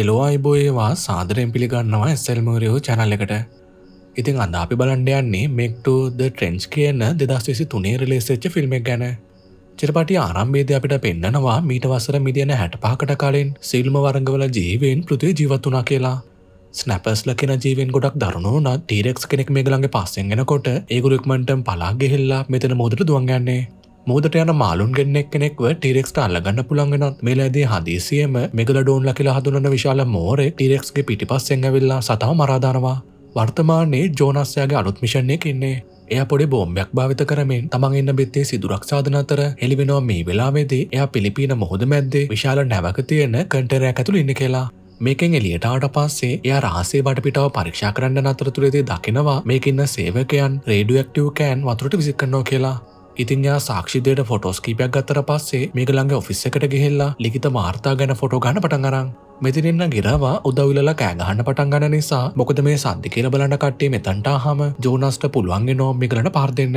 එලෝ අයිබෝයවා සාදරයෙන් පිළිගන්නවා ඇස්සල්මෝරයෝ චැනල්ලකට ඉතින් අද අපි බලන්ඩ යන්නේ මෙක්ටෝද ට්‍රෙන්ච් කියන්න දෙදස් විසි තුනේ රලේසච්ච ෆිල්ම්ක් ගැන චිරපටි ආරම්භේද අපිට පෙන්න්නනවා මීට වසර මිදියන හැට පාකට කලින් සිල්ම වරංගවල ජීවෙන් පෘතිය ජීවත්වනා කියලා ස්නැපස්ල කෙන ජීවෙන් ගොඩක් දරුණුන ටීරෙක් කෙනෙක් මේගලන්ගේ පස්සෙන්ගෙන කොට ඒගුරෙක්මටම් පලාගෙහෙල්ලා මෙතන මෝදර දුවන්ගන්නේ මුහදට යන මාලුන්ගෙන් එක්කෙනෙක්ව ටිරෙක්ට අල්ලගන්න පුළන්ගෙනත් මෙලදී හදිසියම මෙගලඩෝන්ල කියලා හඳුනන විශාල මෝරේ ටිරෙක්ස්ගේ පිටිපස් එඟවෙල්ලා සතහ මරාධනවා වර්තමානයේ ජෝනස්යාගේ අලුත් මිෂණයක් ඉන්නේ එය පොඩි බෝම්යක් භාවිත කරමින් තමන් එන්න බෙත්තේ සිදුරක්ෂාධන අතර හෙළිවෙනවා මේ වෙලාවේදී එය පිලිපීන මුහොද මැද්දේ විශාල නැවක තියෙන කටරයක් ඇතුළ ඉන්න කියලා මේකෙන් එලියටාට පස්සේ එය රහසේ වටපිටාව පරීක්ෂා කරන්න අතරතුරේදී දකිනවා මේකින්න සේවකයන් රේඩියක්ටව කෑන් වතුරට විසිකන්නෝ කියලා ඉතින් යා සාක්ෂිදයට ෆොටෝස් කීපයක් ගත්තර පස්සේ මේකළඟ ඔෆිස් එකට ගෙහෙල්ලා ලිකිත මාර්තා ගැන ෆොටෝ ගන පටන් අරන් මෙතිරන්න ගිරවා උදවවිලලා කෑගහන්න පටන් ගන නිසා මොකද මේ සද්ධි කියල බලන්න කට්ටේ මෙතන්ටා හම ජෝනස්ට පුළුවන්ගේ නෝ මිකලට පාර් දෙන්න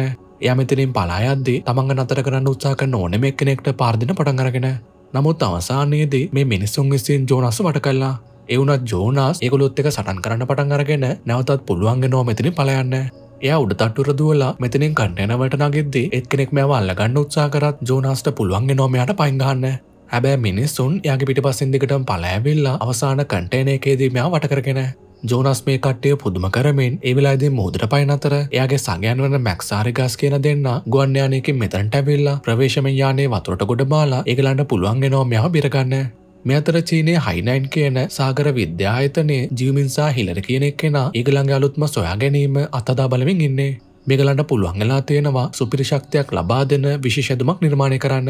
යමතිනින් පලායද්දි තමන් අතර කරන්න උත්සාක ඕනෙම එක්කනෙක්ට පාර්දින පටන්ගරගෙන නමුත් අවසානයේදී මේ මිනිස්සුන් විසින් ජෝනස්ස වට කල්ලා එවුනත් ජෝනස් එකුලොත් එක සටන් කරන්න පටන්ගරගෙන නැවතත් පුළුවන්ගෙන නෝමතිනි පලයන්න එය උඩ තට්ටුර දුවලා මෙතනින් කණ්ඩයන වටනාගෙද්දේ එත් කෙනෙක් මෙවල්ල ගන්න උත්සා කරත් ජෝනාස්ට පුළුවන් නොමයාට පයිංගන්න හැබැ මිනිස්සුන් යාගේ පිටි පසින්දිකටම පලෑවෙල්ලා අවසාන කටේනය එකේදීමයා වටකරගෙන ජෝනස් මේ කට්ටය පුදුම කරමෙන් ඒවෙලාද මුහදට පයින අතර එයාගේ සංයන් වන මැක්සාරිගස් කියන දෙන්න ගුවන්්‍යයානයකින් මෙතැන්ටැවිල්ලා ප්‍රවේශම යානේ වතුරට ගොඩ බාලා එකලන්න පුළුවන්ගෙනෝ මෙහ බිරගන්න මේ අතර චීනය හයිනයින් කියන සාගර විද්‍යායතනය ජීවමින්සා හිලර කියනෙක් කෙනා ඒගළංගේ අලුත්ම සොයා ගැනීම අතදා බලමින් ඉන්නේ. මේගලන්ට පුළුවන්ගලා තියෙනවා සුපිරිශක්තියක් ලබා දෙන විශේෂදමක් නිර්මාණය කරන්න.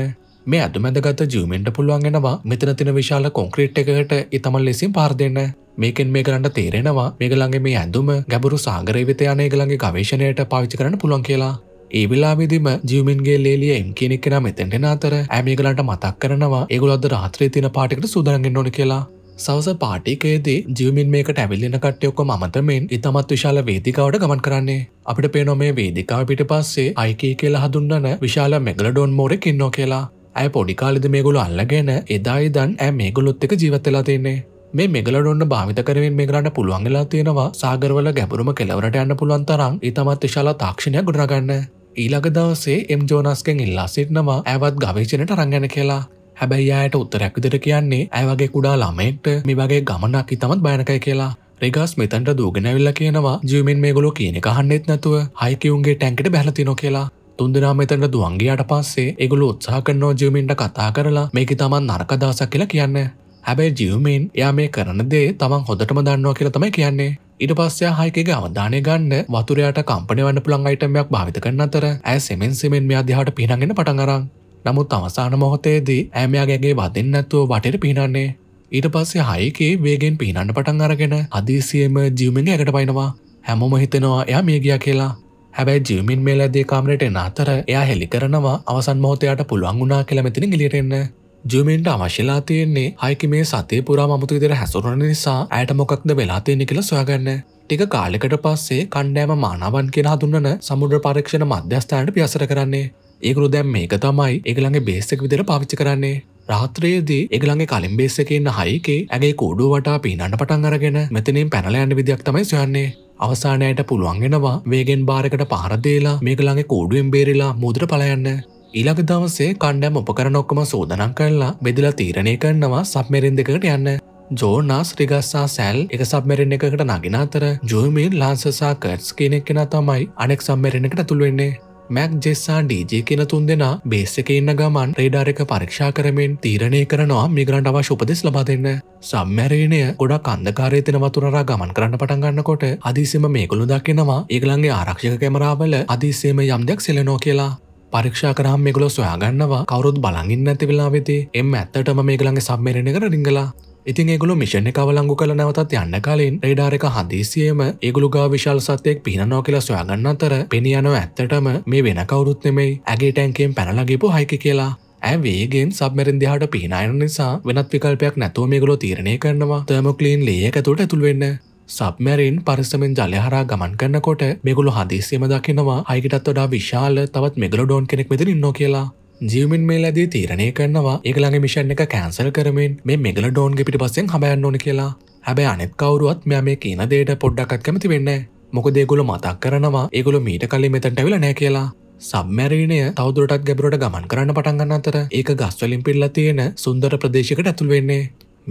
මේ අදුමැදගත ජීවමෙන්ට පුළුවන්ගෙනවා මෙතන තින විශාල කොන්ක්‍රීට් එකකට ඉතමල් ලෙසින් පාර් දෙන්න. මේකෙන් මේගලන්ට තේරෙනවා මේගලන්ගේ මේ ඇඳුම ගැබුරු සාගරය විත යන ඒගලන්ගේ ගවේශණයට පාවිච්චි කරන්න පුළුවන් කියලා. ඒ වෙලාවෙදිම ජියමින්ගේ ලේලිය එම් කෙනෙක් කෙන මෙතැටෙන අතර ඇමිකලට මතක් කරනවා ඒගොලද රාත්‍රී තින පාටිකට සුදරගෙන් ඕන කියලා සවස පාටිකයේදී ජියමින් මේකට ඇවිල්ලින කට්යොක්ක මතමෙන් ඉතමත් විශාල වේදිකාවට ගමන් කරන්නේ අපිට පේනොමේ වේදිකාව පිට පස්සේ අයිකී කියලා හඳන්නන විශාල මෙගලඩොන් මෝරෙක් ඉන්නෝ කියලා ඇය පොඩිකාලෙද මේගොලු අල්ලගෙන එදායි දන් ඇ මේගොලොත් එක ජීවත්තලා තින්නේ මේ මෙගලඩොන්න භාවිත කරමින් මේගලන්න පුළුවන්ගලා තියෙනවා සාගරවල ගැබරුම කෙලවරට යන්න පුළුවන් තරම් ඉතමත් විශාලා තාක්ෂණයක් ගොඩනගන්න ඊළඟ දවසේ එම් ජෝනස්කෙන් ඉල්ලා සිටනවා ඇවත් ගවේශනයට රංගන කියලා හැබැයි අයට උත්තරයක් විදිට කියන්නේ ඇවගේ කුඩා ළමෙන්ට මේ වගේ ගමනක් ඉතමත් බයනකයි කියලා රෙගස් මෙතන්ට දූගෙනැවිල්ල කියනවා ජියමින් මේ ගොලු කියන කහන්නෙත් නැතුව හයිකවුන්ගේ ටැන්කට බැලතිනො කියලා තුන්දනා මෙතට දුවන්ගේයට පස්සේ එගුලු උත්සාහ කරනෝ ජියමින්ට කතා කරලා මේක තමන් නරකදාසක් කියලා කියන්න හැබැයි ජියවමෙන් එයා මේ කරන දේ තමන් හොදටම දන්නවා කියලා තමයි කියන්නේ ඉට පස්සයා හයකගේ අවධානය ගන්න වතුරයාට කම්පනය වන්න පුළන් අයිටමයක් භාවිත කරන්න අතර ඇ සෙමෙන් සෙමෙන් මෙයා දිහාට පිනගෙන පටඟරන් නමුත් අවසාන මොහොතේදී ඇමයාගැගේ වදෙන් නැත්තුව වටට පිනන්නේ ඊට පස්සේ හයකේ වේගෙන් පිහිනන්න පටන් අරගෙන අදීසියම ජියවමෙන් එකට පයිනවා හැමෝම හිතෙනවා එයා මිය ගිය කියලා හැබැයි ජියමින් මේ ලැදේ කාමරට එන අතර එයා හෙළි කරනවා අවසන් මෝතයට පුළුවන් වුණා කියලා මෙතින ගිලිටෙන්න ජමෙන්ට අවශ්‍යලා තියෙන්නේ හයික මේ සතේ පුරා මතු විදිර හැසුරන නිසා ඇයට මොකක්ද වෙලා තියෙන කියලා සොයාගන්න ටික කාලෙකට පස්සේ කණ්ඩෑම මානවන් කියෙන හඳන්නන සමුද්‍ර පරක්ෂණ මධ්‍යස්ථානට පියසර කරන්නේ ඒකරු දැම් මේක තමයි එකළඟගේ බේස්සක විදිර පවිච්චි කරන්නේ රාත්‍රයේදී එකළඟගේ කලින් බේස්සකන්න හයිකේ ඇගේ කෝඩු වටා පිනන්න පටන් අරගෙන මෙතනින් පැනලයන්න විදියක් තමයි සොයන්නේ අවසානයට පුළුවන්ගෙනවා වේගෙන් බාරකට පහරදේලා මේකළඟගේ කෝඩුවෙන් බේරලා මුදර පලයන්න ඊළඟ දවසේ කණ්ඩෑම් උපකරණ ඔක්කොම සූදනම් කරලා බෙදලා තීරණය කරනවා සබ්මෙරින් දෙකට යන්න. ජෝනා ශ්‍රිගස්සා සැල් එක සබ්මැරෙන් එකකට නගෙන අතර ජොයමීන් ලාන්සසා කට්ස් කෙනෙක් කෙන තමයි අනෙක් සම්මැරෙනකට තුළුවෙන්නේ. මැක් ජෙස්සා ඩීජය කියෙන තුන් දෙෙන බේස එක ඉන්න ගමන් රේඩාර එක පරීක්ෂා කරමෙන් තීරණය කරනවා මිගරන්ට අවශ උපදෙස් ලබා දෙන්න. සම්මැරේණය ගොඩක් අන්දකාරය තින වතුරා ගමන් කරන්න පටන් ගන්නකොට අදිසිම මේකුළු දකිනවා ඒගලන්ගේ ආරක්ෂක කැමරාවල අදිසේම යම්දයක් සෙලනෝ කියලා පරීක්ෂා කරහම මේගොලො සොයාගන්නවා කවරුත් බලගින් ඇති වෙලා වෙතේ එම ඇත්තටම මේගලන්ගේ සම්මරණ කර රිංගලා ඉතින් ඒගොලු මිෂණ කවලංගු කළ නැවතත් යන්න කලින් රේඩාරක හදිසියම ඒගොලු ගා විශාල් සතයෙක් පිහනෝ කියලා සොයාගන්න අතර පෙනියනෝ ඇත්තටම මේ වෙන කවුරුත් නෙමෙයි ඇගේ ටැන්කෙන් පැනලගේපු හයික කියලා ඇ වේගෙන් සබමරෙන් දිහාට පිහිනායන නිසා වෙනත් විකල්පයක් නැතුව මේගොලො තීරණය කරනවා තර්මොක්ලීන් ලියක තුට ඇතුළවෙන්න සබ්මැරීන් පරිසමෙන් ජලහරා ගමන් කරන්නකොට මෙගුළු හදිසියම දකිනවා අයකටත් වඩා විශාල තවත් මෙගලොඩෝන් කෙනෙක් මෙද ඉන්නෝ කියලා. ජීවමින් මේ ලැදී තීරණය කරනවා ඒගළඟ මිෂන් එක කෑන්සල් කරමින් මේ මෙගල ඩෝන්ගේ පිටි පස්සෙන් හබයන්න ඕන කියලා. හැබැ අනෙත් කවරුවත් මෙයා මේ කියන දේට පොඩ්ඩක්ත් කැමති වෙන්න. මොකද ඒගොලු මතක් කරනවා ඒගොලු මීට කලින් මෙතැන්ට ඇවිල නෑ කියලා. සම්මැරීණය තවදුරටත් ගැබරට ගමන් කරන්න පටන්ගන්න අතර ඒක ගස්වලින් පිල්ල තියෙන සුන්දර ප්‍රදේශකට ඇතුල් වෙන්නේ.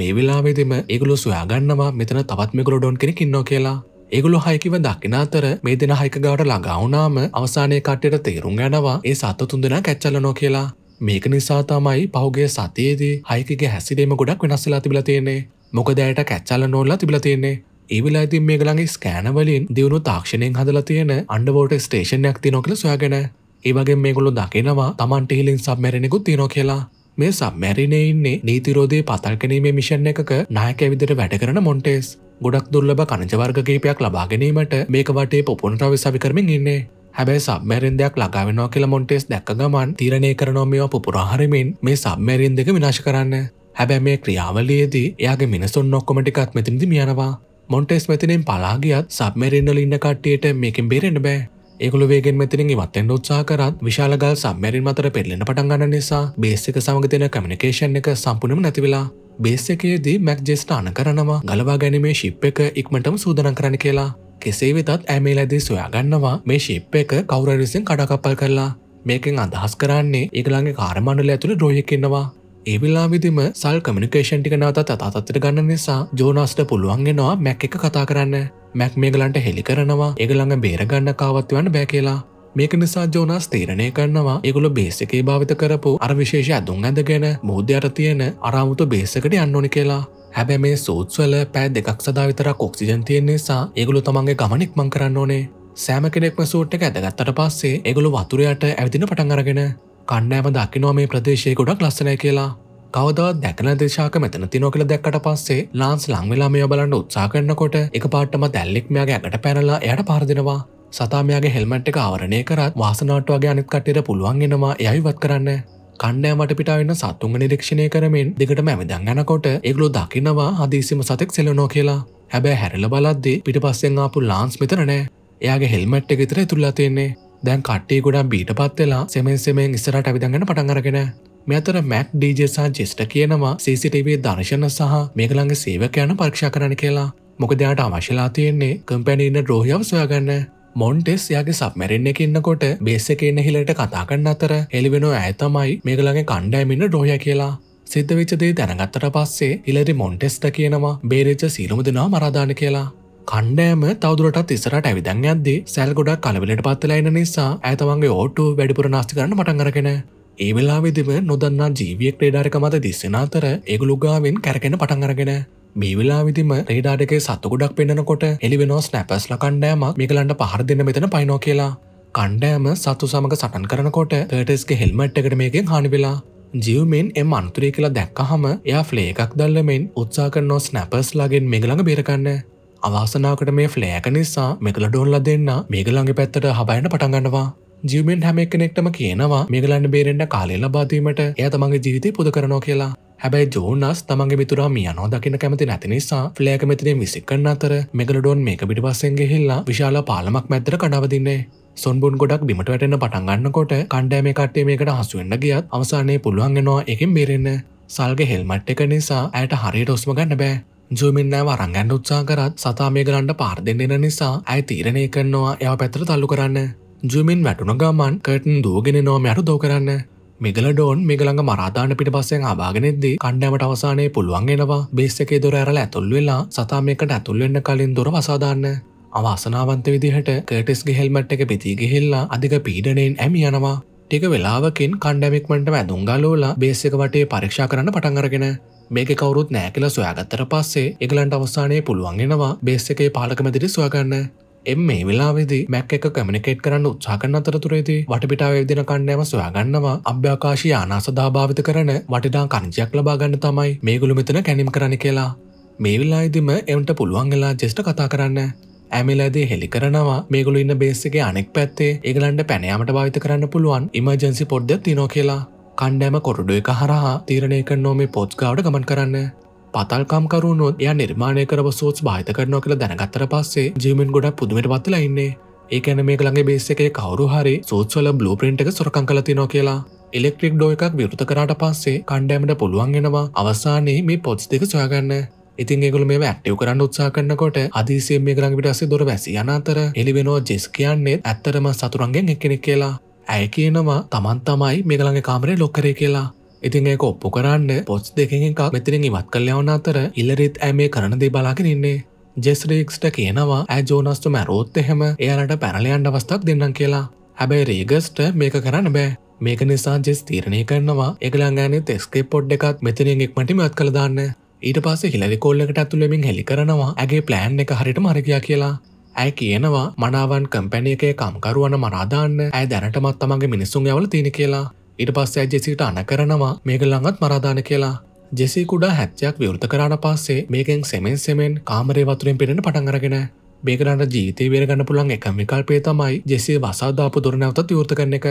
මේ වෙලාවේදම ඒගොලු සොයාගන්නවා මෙතන තවත් මෙගොලු ඩොන් කෙනෙක් ඉන්නෝ කියලා. ඒගොලු හයකිව දකින අතර මේ දෙන හයික ගාවට ළඟාවුනාම අවසානයේ කට්ටයට තේරුම් යනවා ඒ සත්තු තුන්දෙනා කැච්චලනෝ කියලා. මේක නිසා තමයි පහුගේ සතියේදී හයිකගේ හැසිරීම ගොඩක් වෙනස්සලා තිබිලා තියෙන්නේ. මොකද ඇයට කැච්චල නෝල්ලා තිබිලා තියෙන්නේ. ඒ වෙලාවේදී මේගොල්ලන්ගේ ස්කෑන වලින් දිනුණු තාක්ෂණයෙන් හදලා තියෙන අන්ඩර්වෝටර් ස්ටේෂන් එකක් තියෙනවා කියලා සොයාගෙන ඒ වගේ මේගොල්ලෝ දකිනවා Tamanට healing submarine එකක් තියෙනවා කියලා. මේ සම්මැරිනේ ඉන්නේ නීතිරෝධය පතල් කනීමේ මිෂන් එකක නායක ඇවිදිට වැඩ කරන මොන්ටේස් ගොඩක් දුර්ලබ කනජවර්ගකීපයක් ලබා ගැනීමට මේක වටේ පොපොනට වෙසවි කරමින් ඉන්නේ හැබැයි සම්මැරෙන් දෙයක් ලගාවෙනවා කියලා මොන්ටේස් දැක්ක ගමන් තිරණය කරනෝ මේවා පුපුරහරමින් මේ සම්මැරෙන් දෙක විනාශ කරන්න හැබැ මේ ක්‍රියාවලයේදී එයාගේ මිනිසුන් නොක්කොමටිකත් මෙතිනිදි මියනවා මොන්ටේස් මෙතිනෙන් පලාගියත් සබමැරෙන්ඩල ඉන්න කට්ටියට මේකින් බේරෙන බෑ ඒකල වේගෙන් මෙතිරින් ඉවත්තෙන් උත්සා කරත් විශාලගල් සම්මැරින් අතර පෙල්ලෙන පටන්ගන්න නිසා බේසික සමගතින කමිනිකේෂන් එක සම්පුනම නැතිවෙලා බේසකයේදී මැක් ජෙස්ට අන කරනවා ගලවා ගැනීමේ ශිප් එක ඉක්මටම සූදන කරන කියලා කෙසේ වෙතත් ඇමේ ලැදී සොයාගන්නවා මේ ශිප් එක කවුර විසින් කඩකප්පල් කරලා මේකෙන් අදහස් කරන්නේ ඒගළන්ගේ කාරමණඩල ඇතුළ රෝයකෙන්නවා ඒ වෙලා විදිම සල් කමිනිකේෂන් ටික නවතත් අතාතත්තට ගන්න නිසා ජෝනාස්ට පුළුවන්ගෙනවා මැක් එක කතා කරන්න මැක් මේගලන්ට හෙළි කරනවා ඒගළඟ බේරගන්න කාවත් වන්න බෑ කියලා මේක නිසා ජෝනස් තීරණය කරනවා ඒගොල බේස එකේ භාවිත කරපු අර විශේෂ ඇදුන් ඇඳ ගැන බෝධ්‍යයට තියෙන අරාමුතු බේසකට අන්නඕනි කියලා හැබැ මේ සූත්වල පෑ දෙකක් සදාවිතර කොක්සිජන් තියෙන් නිසා ඒගොලු තමන්ගේ ගමනෙක් මං කරන්න ඕනේ සෑම කෙනෙක්ම සූට් එක ඇදගත්තට පස්සේ ඒගොලු වතුරයට ඇවිදින පටන් අරගෙන කණ්ඩෑම දක්කිනවා මේ ප්‍රදේශය ගොඩක් ලස්සනය කියලා කවදවත් දැකන දේශාක මෙතන තිනෝ කළ දැක්කට පස්සේ ලාන්ස් ලංවෙලා මේ බලන්න උත්සා කරන්නකොට එක පාටම දැල්ලෙක්මයාගේ ඇකට පැනලා එයට පාරදිනවා සතාමයාගේ හෙල්මට් එක ආවරණය කරත් වාසනාට්වාගේ අනිත් කට්ටට පුළුවන්ගෙනවා යයිවත් කරන්න කණ්ඩෑමට පිටාවන්න සත්තුන්ග නිරක්ෂණය කරමින් දිගට මැවිදං යනකොට එගලු දකිනවා හදීසිම සතෙක් සෙලනෝ කියලා හැබැ හැරල බලද්දි පිට පස්සෙන් ආපු ලාන්ස් මෙතරනෑ එයාගේ හෙල්මට් එක විතර තුල්ලා තියෙන්නේ දැන් කට්ටේ ගොඩම් බීටපත් වෙලා සෙමෙන් සෙමෙන් ඉස්සරට ඇවිදගෙන පටන්ගරගෙන මෙතර මැක් ඩීජසා ජෙස්ට කියනවා සීසිටවේ දර්ශන සහ මේකළඟ සේවකයන පරක්ෂා කරන කියලා මොකදයාට අවශ්‍යලා තියෙන්නේ කම්පැනීන්න ද්‍රෝහියාව සොයාගන්න මොන්ටෙස් යාගේ සබමැරෙන්න්න එකන්නකොට බේස එකන්න හිලට කතා කන්න අතර එලිවෙන ඇතමයි මේකළඟ කණ්ඩෑමින්න ඩෝය කියලා සිද්ධ විච්චදේ දැනගත්තට පස්සේ ඉලරි මොන්ටෙස්ට කියනවා බේරච්ච සීලමුදනා මරාධාන කියලා කණ්ඩෑම තවදුරටත් ඉස්සරට ඇවිදන් ඇද්දේ සැල් ගොඩක් කලවෙලට පත්වෙලා එන නිසා ඇතවන්ගේ ඕට්ටු වැඩිපුර නාස්ති කරන්න පටන් අරගෙන. ඒ වෙලාවෙදිම නොදන්නා ජීවියෙක් ක්‍රේඩාරක මත දිස්සෙන අතර ඒගුළුගාවෙන් කැරකෙන පටන් අරගෙන. මේ වෙලාවිදිම ්‍රේඩාඩක සත්තුකොඩක් පෙන්න්නකොට එලිවෙනෝ ස්නැපස්ල කණ්ඩෑමක් මේකලන්ට පහර දෙන්න මෙතන පයිනෝ කියලා. කණ්ඩෑම සත්තු සමඟ සටන් කරනකොට තටස්ගේ හෙල්මට් එකට මේකෙන් හනිවෙලා. ජියවමෙන් එම අන්තුරය කියලා දැක්කහම එයා ෆ්ලේ එකක් දල්ලමෙන් උත්සා කරනෝ ස්නැපස් ලගෙන් මේගළඟ බේරකන්න අවාසනාකට මේ ෆ්ලෑක නිසා මෙකලඩෝන්ල දෙන්න මේගලගේ පැත්තට හබයින පටගන්නවා ජීවෙන් හැමෙක් කෙනෙක්ටම කියනවා මේගලන්න බේරෙන්ට කාලේ ලබාදීමට එය තමගේ ජීවිතය පුද කරනෝ කියලා හැබැයි ජෝනස් තමන්ගේ මිතුරා මියනෝ දකින කැමති නැති නිසා ෆ්ලෑක මෙතිනේ විසික්කන්න අතර මෙගලඩෝන් මේක පිටිපස්සෙන්ගේ හිල්ලා විශාල පාලමක් මැද්දර කඩවදින්නේ සොන්බුන් ගොඩක් බිමට වැටෙන පටන්ගන්නකොට කණ්ඩෑ මේ කට්ටේ මේකට හසුවෙන්න්න ගියත් අවසානය පුළුවන්ගෙනවා එකින් බේරෙන්න්න සල්ග හෙල්මට් එක නිසා ඇයට හරියට ඔස්ම ගන්න බෑ ජොමින්නෑ වරංගන්ඩ උත්සා කරත් සතා මේ ගලන්ට පාර් දෙන්නෙන නිසා ඇයි තීරණය කරනවා එය පැතර තල්ලු කරන්න. ජුමින් වැටුන ගමන් කටන් දූගෙන නොම යට දෝ කරන්න. මෙගල ඩෝන් මෙගළඟ මරාධාන පිට පස්සෙන් ආභාගෙනෙද්දී කණ්ඩෑමට අවසානයේ පුළුවන් එනවා බේස් එකේ දොර ඇරල ඇතුල් වෙලා සතා මේකට ඇතුල් වෙන්න කලින් දොර වසාදාන්න. අවාසනාවන්ත විදිහට කර්ටිස්ගේ හෙල්මට් එක පිතිී ගිහිල්ලා අධික පීඩනයෙන් ඇමි යනවා. ටික වෙලාවකින් කණ්ඩැමික්මට ඇදුංගලෝලා බේස් එක වටේ පරීක්ෂා කරන්න පටන්ගරගෙන මේක කවරුත් නෑ කියලා සොයාගත්තට පස්සේ එකලන්ට අවස්සානය පුළුවන් එෙනවා බේස් එකේ පාලකමැදිරි සොයාගන්න එම් මේ වෙලාවෙදි මැක් එක කමිනිකේට් කරන්න උත්සා කරන අතරතුරේදී වටපිටාවේ දින කණ්ඩෑම සොයාගන්නවා අභ්‍යකාශී ආනාසදා භාවිත කරන වටිනා කණජයක් ලබා ගන්න තමයි මේගොලු මෙතන කැනම් කරන්න කියලා. මේ වෙලායිදිම එවන්ට පුළුවන් වෙලා ජෙස්ට කතා කරන්න. ඇමිලදේ හෙළි කරනවා මේගොලු ඉන්න බේස්සගේ අනෙක් පැත්තේ ඒගලන්ට පැනයාමට භාවිත කරන්න පුළුවන් ඉමජන්සි පොඩ්ඩ තිනෝ කියලා කණ්ඩෑම කොරුඩ එක හරහා තීරණය කර නෝමේ පෝච් ගාඩ ගමන් කරන්න පතල්කම්කරුණුත් ය නිර්මාණය කරව සෝච් භාහිත කරනවා කියලා දැනගත්තර පස්සේ ජීමෙන් ගොඩ පුදුමට පත්තුලා ඉන්නේ ඒකැන මේ ළඟ බේස එකේ කවරු හරි සෝත්වල බ්ලූ ප්‍රින්ට් එක සොරකං කල තිනෝ කියලා එෙක්ට්‍රික් ඩෝ එකක් විරුත කරට පස්සේ කණ්ඩෑමට පුළුවන්ගෙනවා අවසානයේ මේ පොත් දෙක සොයාගන්න ඉතින් ඒගොල මේ ඇට්ටව කරන්න උත්සා කන්නකොට අදිසේ මේ ගරං විටස දොර වැසි අනාතර එලිවෙනෝ ජෙස් කියන්නේ ඇත්තරම සතුරන්ගෙන් එක්කෙනෙක් කියලා ඇය කියනවා තමන් තමයි මේගලගේ කාමරේ ලොක්කරේ කියලා. ඉතින් ඒක ඔප්පු කරන්න පොස් දෙකෙන් එකක් මෙතනින් ඉවත් කළ යවන අතර ඉල්ලරිත් ඇ මේ කරන දේ බලාගෙන ඉන්නේ. ජෙස්රීක්ස්ට කියනවා ඇ ජෝනස්ට මැරෝත් එහෙම එයාලට පැරලයන්ඩ අවස්ථක් දෙන්නම් කියලා. හැබැයි රේගස්ට මේක කරන්න බෑ. මේක නිසා ජෙස් තීරණය කරනවා එකළං ගෑනෙත් එස්කේ පොඩ් එකක් මෙතනින් එක්මටම අත් කළ දාන්න. ඊට පස්සේ හිලරි කොල්ලකට ඇතුළෙමින් හෙළි කරනවා ඇගේ ප්ලෑන් එක හරිට මරකයා කියලා ඇය කියනවා මනාවන් කම්පැනි එකේ කම්කරුවන මරාදාන්න ඇය දැනටමත් තමගේ මිනිසුන් යවල තියෙන කියලා ඉට පස්ස ඇජෙසිට අන කරනවා මේක ළඟත් මරාදාන කියලා ජෙසි කුඩා හැත්්‍යයක් විවෘත කරාට පස්සේ මේකෙන් සෙමෙන් සෙමෙන් කාමරේ වතුරෙන් පිරෙන පටන්ගරගෙන මේකරට ජීතය වේරගන්න පුළන් එක විකල්පේ තමයි ජෙසේ වසාධාපු දුරනැවතත් යෘත කරන එක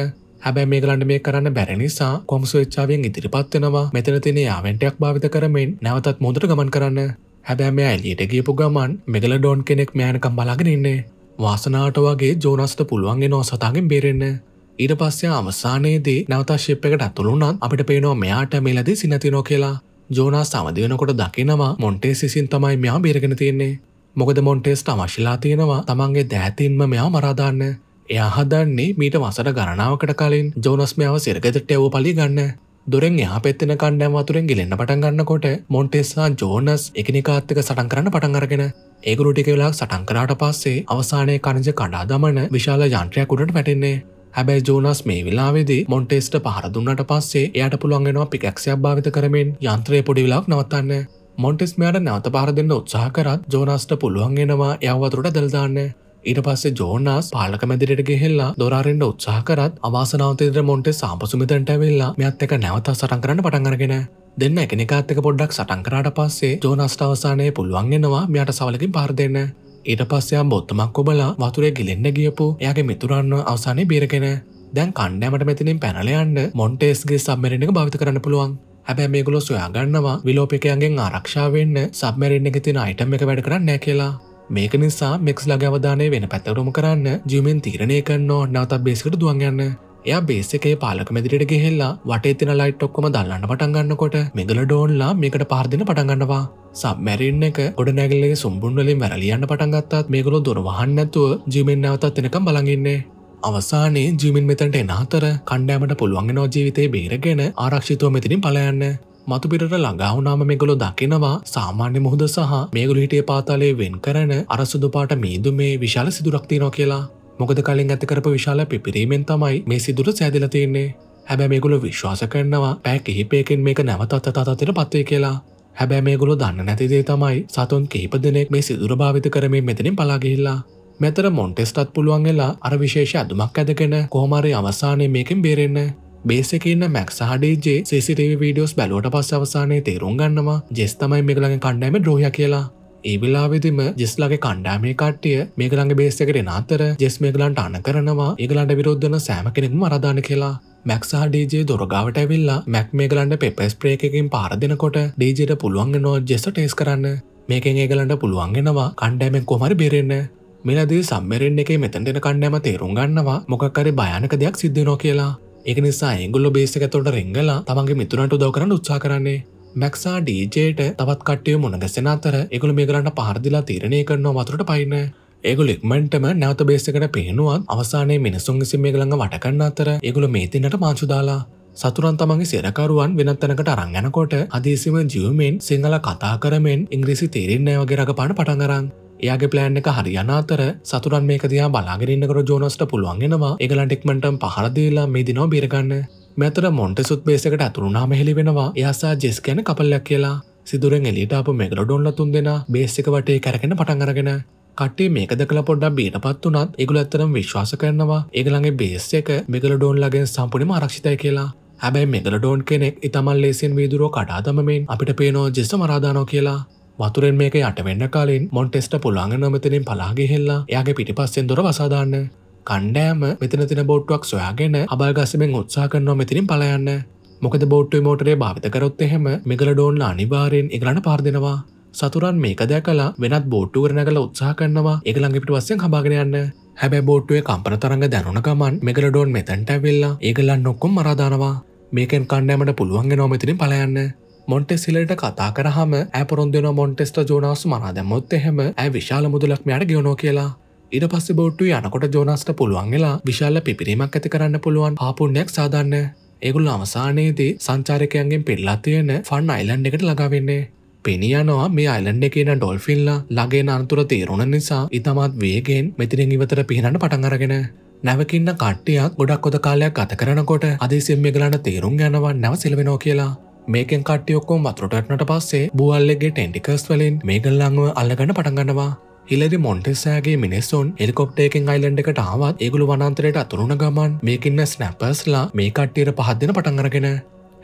හැබැ මේකලන්ට මේ කරන්න බැරි නිසා කොම්සු වෙච්චාවෙන් ඉදිරිපත්වෙනවා මෙතන තිනේ ආවෙන්ටයක් භාවිත කරමින් නැවතත් මුදට ගමන් කරන්න හැබැම ඇලියට ගේපු ගමන් මෙගල ඩොන් කෙනෙක් මෑනකම් බලාගෙන ඉන්නේ. වාසනාට වගේ ජෝනස්ට පුළුවන්ගේ නෝ සතාගෙන් බේරෙන්න්න. ඊට පස්සේ අමසානයේදී නැවතා ශිප් එකට ඇතුළුනත් අපිට පේනවා මෙයාට මෙලදී සිනතිනෝ කියලා. ජෝනා සමදිවනකොට දකිනවා මොන්ටේ සිසින් තමයි මෙයා බේරගෙන තියෙන්නේ. මොකද මොන්ටේස්ට අවශිලා තියෙනවා තමන්ගේ දෑතින්ම මෙයා මරාදාන්න. එයා හදන්නේ මීට වසර ගණනාවකට කලින් ජෝනස් මෙයාව සිරගෙදට එවෝ පලි ගන්න දොරෙන් එහ පෙත්තෙන කණ්ඩෑම අතුරෙන් ගෙලෙන්න පටන් ගන්නකොට මොන්ටෙස්සා ජෝනස් එකනිකාත්තක සටන් කරන්න පටන්ගරගෙන ඒගුරු ටික වෙලා සටන් කරාට පස්සේ අවසානය කණජ කඩා දමන විශාල යන්ත්‍රයක් උඩට පැටෙන්නේ හැබැයි ජෝනස් මේ වෙලාවේදී මොන්ටෙස්ට පහර දුන්නට පස්සේ එයට පුළුවන්ගෙනවා පිකක්ෂයක් භාවිත කරමින් යන්ත්‍රය පොඩි වෙලාක් නවත්තන්න මොන්ටෙස් මෙයාට නැවත පහර දෙන්න උත්සාහ කරත් ජෝනස්ට පුළුවන්ගෙනවා යවතුරට දල්දාන්න ඊට පස්සේ ජෝනාස් පාලක මැදිරට ගෙහෙල්ලා දොරාරෙන්ට උත්සාහ කරත් අවාසනාවතේදර මොන්ට සාපසුමිතන්ට ඇවෙල්ලා මෙත් එක නැවත සටන් කරන්න පටන්ගරගෙන දෙන්න එකනිකාත්තක පොඩ්ඩක් සටන් කරාට පස්සේ ජෝනස්ට අවසානය පුළුවන්ගෙනවා මෙයට සවලකින් පාර දෙන්න ඊට පස්සයම් බොත්තමක් ඔබලා වතුරේ ගිලෙන්න්න ගියපු එයාගේ මිතුරන්න අවසානය බේරගෙන දැන් කණ්ඩෑමට මෙතිනින් පැනලයන්න මොන්ටේස්ගේ සම්මරෙන්ක භවිත කරන්න පුළුවන් හැබැ මේගොලො සොයාගන්නවා විලෝපිකයන්ගෙන් ආරක්ෂාවවෙන්න සබමරෙන්න්න එක තින අයිටම් එක වැඩ කරන්න නෑ කියලා මේක නිසා මෙක්ස් ලගවධානය වෙන පැත්තවරම කරන්න ජිමෙන් තීරණය කරන්න නවතත් බේසිකට දුවන්ගන්න එයා බේසකේ පාලක මැදිරිට ගෙහෙල්ලා වටේ තින ලයිට් ඔක්කොම දල්ලන්න පටන්ගන්නකොට මෙගල ඩෝන්ලා මේකට පාර්දින පටන්ගන්නවා සම්මැරන්න එක ගොඩ නැගල්ලේ සුම්බුන්වලින් වැරලියන්න පටන්ගත්තාත් මේගොලො දොරවහන්නැතුව ජිමෙන් නවතත් එනකම් බලගන්නේ අවසානයේ ජිමින් මෙතැන්ට එනාතර කණ්ඩෑමට පුළුවන්ගෙනෝ ජීවිතේ බේරගෙන ආරක්ෂිතුව මෙතිනින් පලයන්න මතුපිට ළඟාවුනාම මෙගොලො දකිනවා සාමාන්‍ය මුහුද සහ මේගොලු හිටිය පාතාලේ වෙන් කරන අරසුදුපාට මීදු මේ විශාල සිදුරක්තිනෝ කියලා මොකද කලින් ඇතිකරපු විශාල පිපිරීමෙන් තමයි මේ සිදුර සෑදිලතින්නේ හැබැ මේගොලු විශ්වාස කරනවා පැ කිහිපයකෙන් මේක නැවතත් අතතර පත්වේ කියලා හැබැ මේගොලු දන්න නැතිදේ තමයි සතුන් කහිප දෙනෙක් මේ සිදුර භාවිත කරමින් මෙතනින් පලාගිහිල්ලා මෙතර මොන්ටෙස්ටත් පුළුවන්ගලා අර විශේෂ අදුමක් ඇදගෙන කෝමරය අවසානය මේකින් බේරෙන්න්න බේසකන්න මැක් සහඩේජේ සිසිටව වීඩියෝස් බැලුවට පස් අවසානයේ තේරුම් ගන්නවා ජෙස් තමයි මේකළඟ කණ්ඩෑම ද්‍රෝහ කියලා ඒ වෙලාවෙදිම ජෙස්ලගේ කණ්ඩාමේ කට්ටිය මේකළඟ බේස්සකරෙන අතර ජෙස් මේකලන්ට අන කරනවා ඒගලන්ට විරුද්ධන සෑම කෙනෙක්ම අරධාන කියලා මැක්සා ඩජේ දොරගාවට ඇවිල්ලා මැක් මේගලන්ට පෙපස් ප්‍රේකකින් පාරදිනකොට ඩේජයට පුළුවන්ගෙනවා ජෙස ටේස් කරන්න මේකෙන් ඒගලන්ට පුළුවන්ගෙනවා කණ්ඩෑමෙන් කොමරි බෙරෙන්න මෙලදී සම්මරෙන් එක මෙතැන්ටෙන කණ්ඩෑම තේරුම් ගන්නවා මොකක්කරි භයනක දෙයක් සිද්ධනෝ කියලා එක නිසා එංගුල්ල බේසක තොට රංගලා තමන්ගේ මිතුරන්ට උදව කරන්න උත්සා කරන්නේ මැක්සා ඩීජේට තවත් කට්ටිය මොනගසෙන අතර එකගුල මේ කරන්න පහරදිලා තීරණය කරනවා වතුරට පයින්න ඒගුල ඉක්මටම නැවත බේසකට පේනුවත් අවසානයේ මිනිසුන් සිම ගළඟ වටකන්න අතර ඒගුල මේතින්නට මාංචුදාලා සතුරන් තමන්ගේ සිරකරුවන් වෙනත් තැනකට අරංගනකොට අදේසිම ජියවමෙන් සිංහල කතා කරමෙන් ඉංග්‍රීසි තේරෙන්නෑ වගේ රඟ පාන පටන්ගරන්න ඒගේ පලෑන් එක හරි අනාතර සතුරන් මේක දයා බලාගෙනන්නකර ජෝනස්ට පුළුවන්ගෙනවා එකලන්ටෙක්මටම් පහරදීලා මේ දිනෝ බිරගන්න මෙතර මොන්ටෙසුත් බේසකට අතුරුණාම හෙළි වෙනවා යාසා ජෙස් කැන කපල්ලක් කියලා සිදුරෙන් එලිටාපු මෙගලඩොන්ල තුන් දෙෙන බේසික වටේ කරගෙන පටන්ගරගෙන කටේ මේක දකල පොඩ්ඩක් බීට පත් වනත් ඉගුල ඇත්තරම් විශ්වාස කරනවා ඒගළඟේ බේස් එක මෙගලඩෝන්ලගෙන් සම්පුනිම ආරක්ෂිතය කියලා හැබැයි මෙගලඩෝන් කෙනෙක් ඉතමල් ලේසින් වීදුරෝ කටාතමමින් අපිට පේනෝ ජෙස මරාදානෝ කියලා වතුරෙන් මේක යට වෙන්න කාලින් මොන්ටෙස්ට පුළුවන් නොමතනින් පලාගෙහෙල්ලා යාගේ පිටිපස්සෙන් දොර වසාදාන්න කණ්ඩෑම මෙතන තින බෝට්ටුවක් සොයාගෙන අබල්ගස්සමෙන් උත්සා කරනවා මෙතිනින් පලයන්න මොකද බෝට්ටුව මෝටරේ භාවිත කරොත් එහෙම මෙගල ඩෝන්න අනිවාරයෙන් එකලන පාර්දෙනවා සතුරන් මේක දැ කලා වෙනත් බෝට්ටුවරනගල උත්සා කරනවා එකළඟපිට වස්සෙන් හබාගෙනයන්න හැබැ බෝට්ටුවේ කම්පන තරග දැනුන ගමන් මෙගල ඩෝන් මෙතැන්ට වෙල්ලා ඒගලන් නොක්කොම් මරාදානවා මේකෙන් කණ්ඩෑමට පුළුවන්ගේ නොමතිනින් පලයන්න මොන්ටෙසිලට කතා කරහම ඇපොරොන්දන මොන්ටෙස්ට ජෝනස් මනාදැමොත් එහෙම ඇ විශාල මුදලක් මෙයට ගෙවනෝ කියලා ඉඩ පස්ස බෝට්ටු යනකොට ජෝනස්ට පුළුවන්ගලා විශාල පිරිමක් ඇති කරන්න පුළුවන් ආපුුණ්‍යයක් සාධන්න ඒගුල් අවසානයේදී සංචාරකයන්ගෙන් පෙල්ලා තියෙන ෆන් අයිලන්් එකට ලගවෙන්නේ පෙනියනවා මේ අයිලන්් එකන ඩොල්ෆිල්ල ලගේ අනතුර තේරුණ නිසා ඉතාමත් වේගෙන් මෙතිරින් ඉවතර පිහිනට පටඟරගෙන. නැවකින්න කට්ටියක් ගොඩක් කොද කාලයක් අත කරනකොට අදේ සිම්මගලන්න තේරුම් යනවා නැව සිල්වෙනෝ කියලා මේකෙන් කට්ටියොක්කෝ මතුරටටනට පස්සේ බුවල්ලෙගේ ටෙන්ටිකස් වලින් මේගල්ලංව අල්ලගන්න පටගන්නවා හිලරි මොන්ටෙස්සෑගේ මිනිස්සුන් එල්කොප්ටේකෙන් අයිලන්ඩ එකට ආවත් ඒගුළු වනන්තරයට අතුරුණ ගමන් මේකින්න ස්නැපස්ලා මේ කට්ටියට පහත්දින පටන්ගරගෙන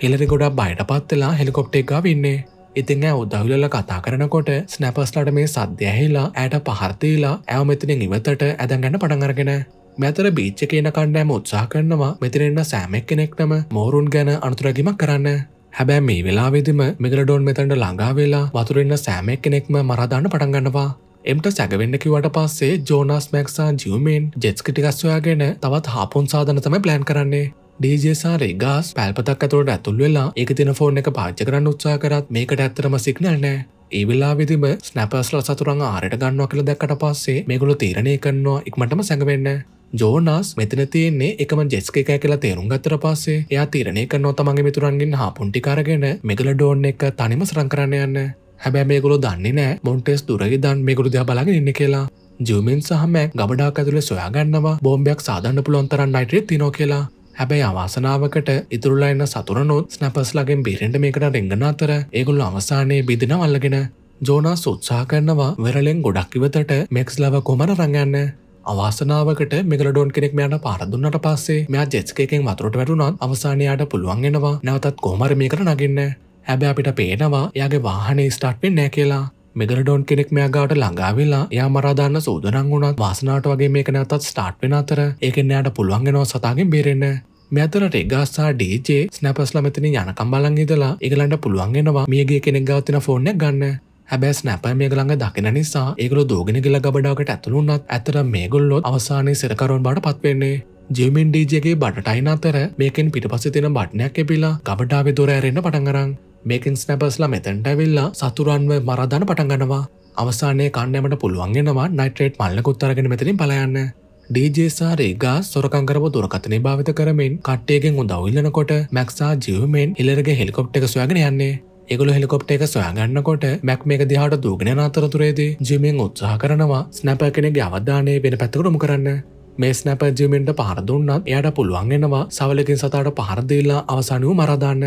හිලරි ගොඩක් බයට පත්වෙලා හෙලිකොප්ටේක් වෙන්නේ ඉතිං ඇ උදහුලල කතා කරනකොට ස්නැපස්ලට මේ සද්‍යයහිලා ඇයට පහර්තීලා ඇව මෙතිනින් ඉවතට ඇදැගන්න පටන්ගරගෙන මෙතර බීච්ච කියන කණ්ඩෑම උත්සා කරනවා මෙතිරෙන්න්න සෑමෙක් කෙනෙක්ටම මෝරුන් ගැන අනතුරගිමක් කරන්න හැබැ මේ වෙලාවෙදිම මිගලඩෝන් මෙතැන්ට ළඟාවෙලා වතුරන්න සෑමෙක් කෙනෙක්ම මරදාන්න පටන්ගන්නවා. එමට සැගවෙන්න කිවට පස්සේ ජෝනස් මැක්සා ජියවමෙන් ජෙත්ස්කිටිකස්වයාගෙන තවත් හාපොන් සාධනතම ප්ලෑන් කරන්නේ. ඩජසාරේ ගස් පැල්පතක් ඇතුවට ඇතුල් වෙලා එක තින ෆෝන් එක පාච්ච කරන්න උත්සා කරත් මේකට ඇත්තරම සිගනල් නෑ ඒ වෙලා විදිම ස්නැපස්ල සතුරන් ආරයට ගන්නවා කියල දැක්කට පස්සේ මේගොලු තීරණය කරනවා ඉක්මටම සැඟවෙන්න ජෝනස් මෙතන තියන්නේ එකම ජෙස්ක එකෑ කියලා තේරුම් ගත්තර පස්සේ එයා තීරණය කරනෝ තමන්ගේ මිතුරන්ගෙන් හා පුන්ටිකාරගෙන මෙගල ඩෝන් එක තනිම සරං කරන්න යන්න හැබැ මේගොලු දන්නේ නෑ මොන්ටෙස් දුරග දන් මේගුරු දයා බලගෙන ඉන්න කියලා ජමින් සහමැක් ගබඩා ඇතුළ සොයාගන්නවා බෝම්බයක් සාධන්න පුළොන්තරන් අයිටේ තිනෝ කියලා හැබැයි අවාසනාවකට ඉතුරලා එන්න සතුරනොත් ස්නැපස් ලගෙන් බිරෙන්ට මේකට රෙංගන අතර ඒගොල්ල අවසානයේ බිදින වල්ලගෙන ජෝනා සුත්සා කරනවා වෙරලෙන් ගොඩක් ඉවතට මෙක්ස් ලව කොමර රඟන්න අවාසනාවකට මෙගලඩෝන් කෙනෙක් මෙයාට පාරදුන්නට පස්සේ මෙයා ජෙස්කයෙන් වතුරට වැටුණත් අවසානයාට පුළුවන්ගෙනවා නැවතත් කෝමර මේකට නගින්න හැබැ අපිට පේනවා යාගේ වාහනේ ස්ටාට් වෙන්න නෑ කියලා මෙගලඩෝන් කෙනෙක් මෙයාගාට ළඟාවෙලා යා මරාදාන්න සූදනං වුණත් වාසනාට වගේ මේක නැතත් ස්ටාර්ට් වෙන අතර ඒකෙන් එයාට පුළුවන්ගෙනව සතාගෙන් බේරෙන්න මෙතරට එගස්සා ඩේජේ ස්නැපස්ල මෙතන යනකම්බලන් ඉදලා එකලන්ට පුළුවන්ගෙනවා මියගේ කෙනෙක් ගවතින ෆෝර්න ගන්න හැබැ ස්නැපෑමිය ළඟ දකින නිසා ඒගොලු දෝගෙන කියල ගබඩාකට ඇතුළුන්නත් ඇතර මේගොල්ලොත් අවසානය සිරකරුන් බට පත්වෙන්නේ. ජෙමින් ඩීජගේ බටටයින අතර මේකෙන් පිටපස තින බට්නයක් එපිලා ගබඩාව දොරඇරෙන්න්න පටන්ගරන් මේකින් ස්නැපස්ල මෙතැන්ට වෙල්ලා සතුරන්ව මරධන පටන්ගනවා අවසානය කන්නෑමට පුළුවන්ගෙනවා නයිට්‍රේට් මල්ලකුත්තරගෙන මෙතරින් පලයන්න. ඩජසාරේ ගා සොරකංකරපු දුරකතනය භාවිත කරමින් කට්ටේගෙන් උදවවිල්ලනකොට මැක්සා ජියවමෙන් ඉලරගේ හෙලිකොප්ට එක සොයාගෙන යන්නේ එකගල හෙකොප්ට එක සොයාගන්නකොට මැක් මේ දිහාට දූගෙන අතරතුරේදී ජිමෙන් උත්සාහ කරනවා ස්නැප කෙනෙගේ අවධානය වෙන පැත්තකරම කරන්න මේ ස්නැප ජිමෙන්ට පහරදුන්නත් එයට පුළුවන්ගෙනවා සවලකින් සතාට පහරදීල්ලා අවසනූ මරදාන්න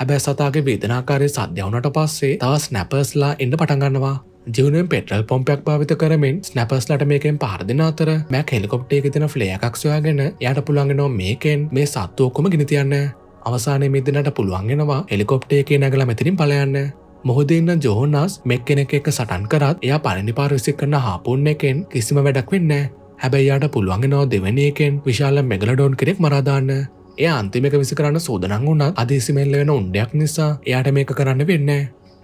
හැබැ සතාගේ වේදනාකාරය සධ්‍යවනට පස්සේ තවස් නැපස්ලා එන්න පටගන්නවා ජිවනෙන් පෙටල් පොම්පයක් භාවිත කරමින් ස්නැපස්ලට මේකෙන් පහරදින අතර මැක් හෙලිකොප්ටේ තින ්ලේයක්ක්ෂයාගෙන යට පුළන්ගෙනෝ මේකෙන් මේ සත්තුවක්කොම ගිනිතියන්න අවසානය මිදනට පුළුවන්ගෙනවා එලිකොප්ටේ එක නැගල මෙතිරින් පලයන්න මොහොදන්න ජෝහන්නස් මෙක් කෙනෙක් එක සටන් කරත් එයා පලනිපාර විසික් කරන්න හාපුන්න එකෙන් කිසිම වැඩක් වෙන්න හැබැයියාට පුළුවන්ගෙනවා දෙවැනි එකෙන් විශාල මෙගලඩෝන් කෙනෙක් මරාදාන්න ඒ අන්තිමක විසි කරන්න සූදනං වුණත් අදේසිමෙල්ල වෙන උන්ඩයක් නිසා එයාට මේක කරන්න වෙන්න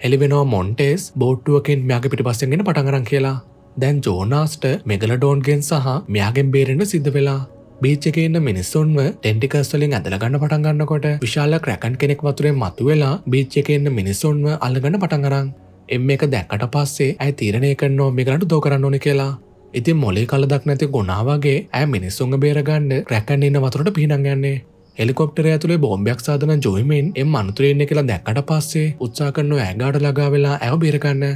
එලිවෙනවා මොන්ටේස් බෝට්ටුවකින් මයාගේ පිටිපස්සෙන්ගෙන පටඟරන් කියලා දැන් ජෝනාස්ට මෙගලඩෝන්ගෙන් සහ මෙයාගෙන් බේරෙන්ට සිද්ධ වෙලා බීච්චකන්න මිනිස්සුන්ව ටෙන්ටිකස්වලින් ඇදලගන්න පටන්ගන්නකොට විශාල ක්‍රැකන් කෙනෙක් වතුරේ මතුවෙලා බීච්චකන්න මිනිස්සුන්ව අල්ලගන්න පටන්ගරං. එම් එක දැක්කට පස්සේ ඇයි තීරණය කරන්නෝ මිගලට දෝ කරන්න ඕනි කියලා. ඉතින් මොලේ කලදක් නැති ගොනාවගේ ඇය මිනිස්සුන්ග බේරගන්න රැකන් ඉන්න වතුරට පිහිනගන්නේ. ෙකොප්ටර ඇතුළේ බෝම්භයක් සාධන ජොයිමෙන් එම් අනතුරෙන්නේ කියලා දැක්කට පස්සේ උත්සා කරන්න ඇගාට ලගා වෙලා ඇව බේරගන්න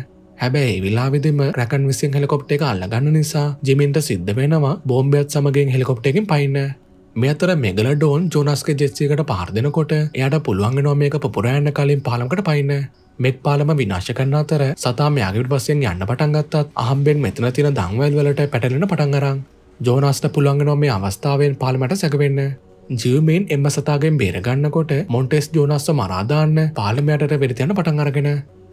හැබැයි විලාවිදිම රැකන් විසින් හෙකොප්ට එක අල්ලගන්න නිසා ජිමින්ට සිද්ධ වෙනවා බෝම්බයත් සමගෙන් හෙකොප්ටකින් පයින්න මෙතර මෙගල ඩෝන් ජෝනස්ක ජෙස්සිකට පාර්දනකොට එයට පුළුවන් නෝ මේක පුරෑන්න කලින් පාලකට පයින්න මෙක් පාලම විනාශ කරන්න අතර සතා මෙයාගට පස්සෙන් යන්න පටන්ගත්තත් අහම්බෙන් මෙතන තින දංවල් වලට පැටලෙන පටන්ගරං ජෝනස්ට පුළුවන් නො මේ අවස්ථාවෙන් පාලමට සැකවෙන්න ජීවමෙන් එම සතාගෙන් බේරගන්නකොට මොන්ටෙස් ජෝනස්ස මරාදාන්න පාලමයටට වෙරිතියන පටන්ගරගෙන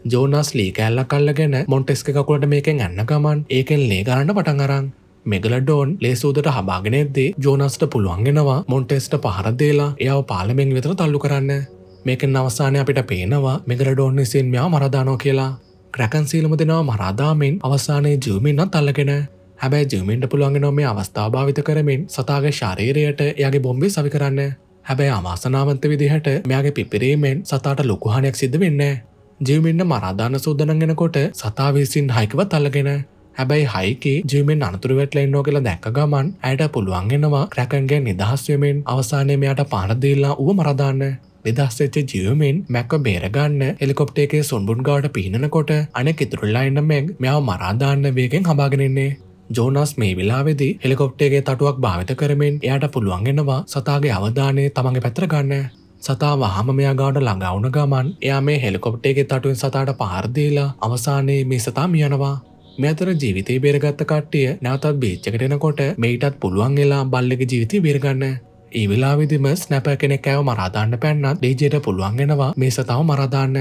ජෝනස් ලී කැල්ලක් කල්ලගෙන මොන්ටෙස්ක කකුලට මේකෙන් ඇන්න ගමන් ඒකෙන් ලේ ගන්න පටන් අරන් මෙගලඩෝන් ලේසූදට හබාගෙනෙද්දේ ජෝනස්ට පුළුවන්ගෙනවා මොන්ටෙස්ට පහරදේලා එයාව පාලමෙන් විතර තල්ලු කරන්න. මේකෙන් අවසානය අපිට පේනවා මෙගලඩෝන් විසින් මෙයා මරදානෝ කියලා. ක්‍රැකන් සීලම දෙනවා මරාදාමෙන් අවසානයේ ජූමින්නත් අල්ලගෙන. හැබැයි ජූමින්ට පුළුවන්ගෙනෝ මේ අවස්ථාභාවිත කරමින් සතාගේ ශරීරයට එයාගේ බොම්බි සවි කරන්න. හැබැයි අවාසනාවන්ත විදිහට මෙයාගේ පිපිරීමෙන් සතාට ලොකුහනයක් සිද්ධ වෙන්නේ. ජීවමෙන්න්න මරාධාන සූදනගෙනකොට සතා විසින් හයිකව තල්ලගෙන හැබැයි හයිකේ ජීවමෙන් අනතුර වැටලෙන්නෝ කියලා දැක්ක ගමන් ඇයට පුළුවන්ගෙනවා ක්‍රැකන්ගේ නිදහස්වමෙන් අවසානයමයට පාරදීල්ලා ඌව මරදාන්න. නිදස්සච්ච ජීවමෙන් මැක්ක බේරගන්න එලිකොප්ටේකේ සුන්බුන් ගාඩ පිහිනකොට අන කිතුරල්ලා එන්න මෙක් මෙයාව මරාධාන්න වේගෙන් හබාගෙනෙන්නේ. ජෝනස් මේ වෙලාවෙදි හෙලිකොප්ටේගේ තටුවක් භාවිත කරමින් එයට පුළුවන්ගෙනවා සතාගේ අවධානය තමගේ පැත්‍රගන්න සතාව හමයා ගාඩ ළඟවුන ගමන් එයා මේ හෙලිකොප්ටේගේ තටුවෙන් සතාට පහරදීලා අවසානයේ මේ සතා මියනවා මෙතර ජීවිතය බේරගත්ත කට්ටිය නැවතත් බේච්චකටෙනකොට මේටත් පුළුවන් වෙලා බල්ලක ජීවිතය බේරගන්න ඒ වෙලාවිදිම ස්නැප කෙනෙක් ඇව මරාදාන්න පැන්නත් ඩේජයට පුළුවන්ගෙනවා මේ සතාව මරාදාන්න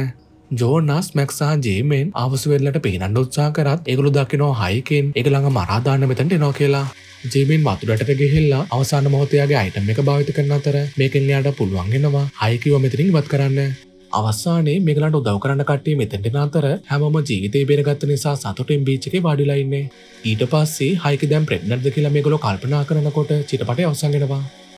ජෝනස් මැක්සා ජීමෙන් අවසුවෙල්ලට පිහිනන්න උත්සා කරත් එගුළු දකිනෝ හයිකෙන් එක ළඟ මරාදාන්න මෙතැට එනෝ කියලා ජීවින් වතුරට ගෙහිල්ලා අවසාන මොහොතයාගේ අයිටම් එක භාවිත කරන අතර මේකෙන් යාට පුළුවන්ගෙනවා අයකිව මෙතරින් ඉවත් කරන්න අවස්සානේ මේගලන්ට උදව් කරන්න කට්ටිය මෙතැටෙන අතර හැමම ජීවිතේ බේරගත්ත නිසා සතුටෙන් බීච්චක වාඩිලයින්නේ ඊට පස්සේ හයික දැම් ප්‍රෙක්්නර්ද කියලා මේගොලො කල්පනා කරනකොට චිටපට අවසන්ගෙනවා